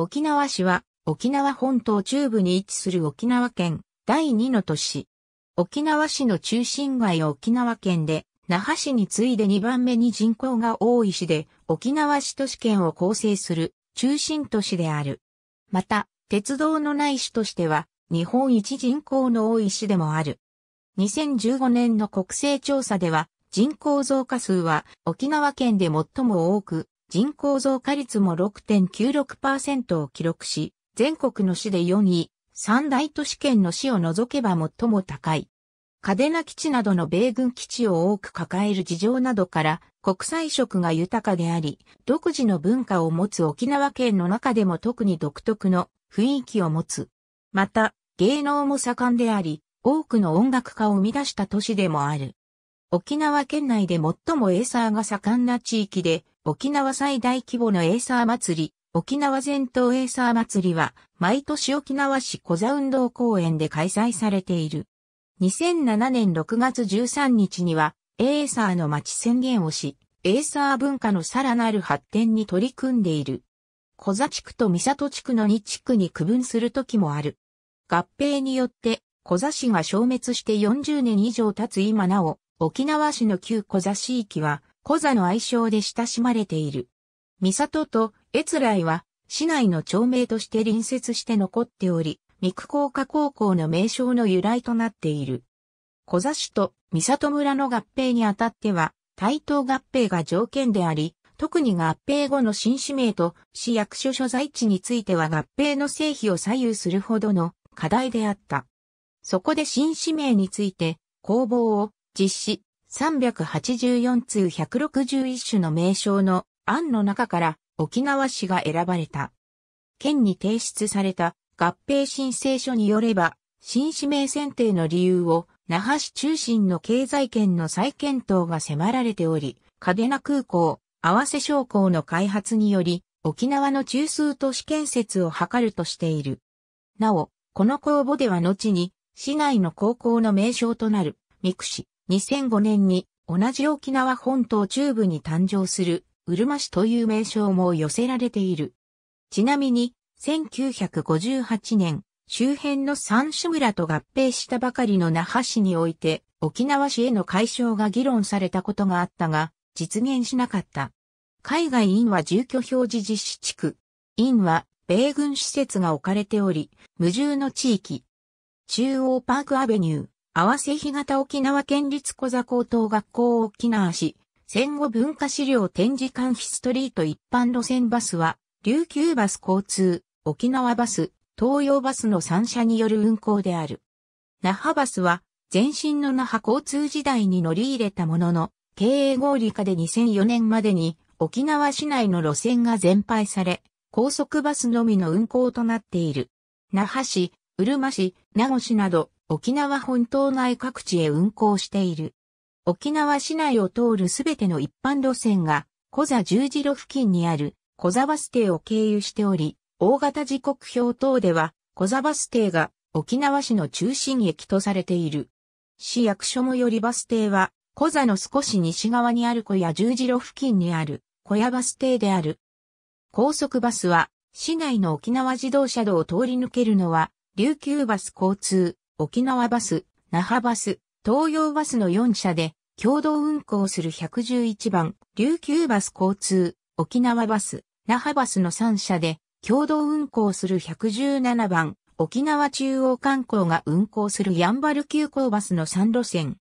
沖縄市は沖縄本島中部に位置する沖縄県第2の都市。沖縄市の中心街沖縄県で、那覇市に次いで2番目に人口が多い市で、沖縄市都市圏を構成する中心都市である。また、鉄道のない市としては、日本一人口の多い市でもある。2015年の国勢調査では、人口増加数は沖縄県で最も多く、人口増加率も6.96%を記録し、全国の市で4位、三大都市圏の市を除けば最も高い。カデナ基地などの米軍基地を多く抱える事情などから国際色が豊かであり、独自の文化を持つ沖縄県の中でも特に独特の雰囲気を持つ。また、芸能も盛んであり、多くの音楽家を生み出した都市でもある。沖縄県内で最もエーサーが盛んな地域で、沖縄最大規模のエイサー祭り、沖縄全島エイサー祭りは、毎年沖縄市小座運動公園で開催されている。2007年6月13日には、エイサーの町宣言をし、エイサー文化のさらなる発展に取り組んでいる。小座地区と三里地区の2地区に区分する時もある。合併によって、小座市が消滅して40年以上経つ今なお、沖縄市の旧小座市域は、コザの愛称で親しまれている。三里と越来は市内の町名として隣接して残っており、三久高架高校の名称の由来となっている。小座市と三里村の合併にあたっては、対等合併が条件であり、特に合併後の新市名と市役所所在地については合併の成否を左右するほどの課題であった。そこで新市名について公募を実施、384通161種の名称の案の中から沖縄市が選ばれた。県に提出された合併申請書によれば、新指名選定の理由を那覇市中心の経済圏の再検討が迫られており、嘉手納空港、合わせ商工の開発により、沖縄の中枢都市建設を図るとしている。なお、この公募では後に、市内の高校の名称となる、三久市、2005年に同じ沖縄本島中部に誕生するうるま市という名称も寄せられている。ちなみに、1958年、周辺の三種村と合併したばかりの那覇市において、沖縄市への解消が議論されたことがあったが、実現しなかった。海外院は住居表示実施地区。院は米軍施設が置かれており、無重の地域。中央パークアベニュー、合わせ日型沖縄県立小座高等学校沖縄市、戦後文化資料展示館ヒストリート一般路線バスは、琉球バス交通、沖縄バス、東洋バスの3社による運行である。那覇バスは、前身の那覇交通時代に乗り入れたものの、経営合理化で2004年までに、沖縄市内の路線が全廃され、高速バスのみの運行となっている。那覇市、うるま市、名護市など、沖縄本島内各地へ運行している。沖縄市内を通るすべての一般路線が、小座十字路付近にある小座バス停を経由しており、大型時刻表等では、小座バス停が沖縄市の中心駅とされている。市役所最寄りバス停は、小座の少し西側にある小屋十字路付近にある小屋バス停である。高速バスは、市内の沖縄自動車道を通り抜けるのは、琉球バス交通沖縄バス、那覇バス、東洋バスの4社で共同運行する111番、琉球バス交通、沖縄バス、那覇バスの3社で共同運行する117番、沖縄中央観光が運行するヤンバル急行バスの3路線。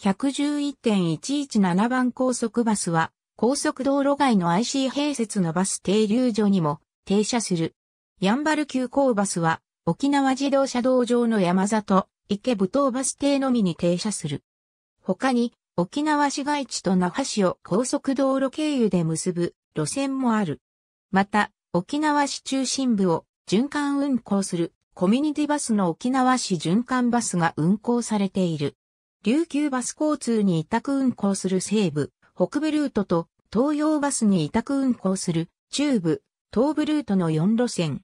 111.117番高速バスは、高速道路外の IC 併設のバス停留所にも停車する。ヤンバル急行バスは、沖縄自動車道上の山里、池武藤バス停のみに停車する。他に、沖縄市街地と那覇市を高速道路経由で結ぶ路線もある。また、沖縄市中心部を循環運行するコミュニティバスの沖縄市循環バスが運行されている。琉球バス交通に委託運行する西部、北部ルートと東洋バスに委託運行する中部、東部ルートの4路線、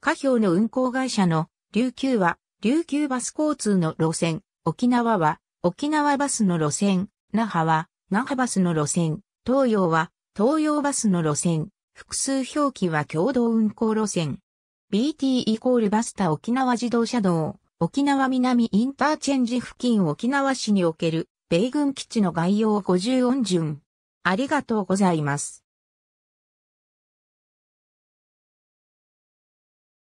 下表の運行会社の琉球は、琉球バス交通の路線、沖縄は、沖縄バスの路線、那覇は、那覇バスの路線、東洋は、東洋バスの路線、複数表記は共同運行路線。BT イコールバスタ沖縄自動車道、沖縄南インターチェンジ付近沖縄市における米軍基地の概要50音順。ありがとうございます。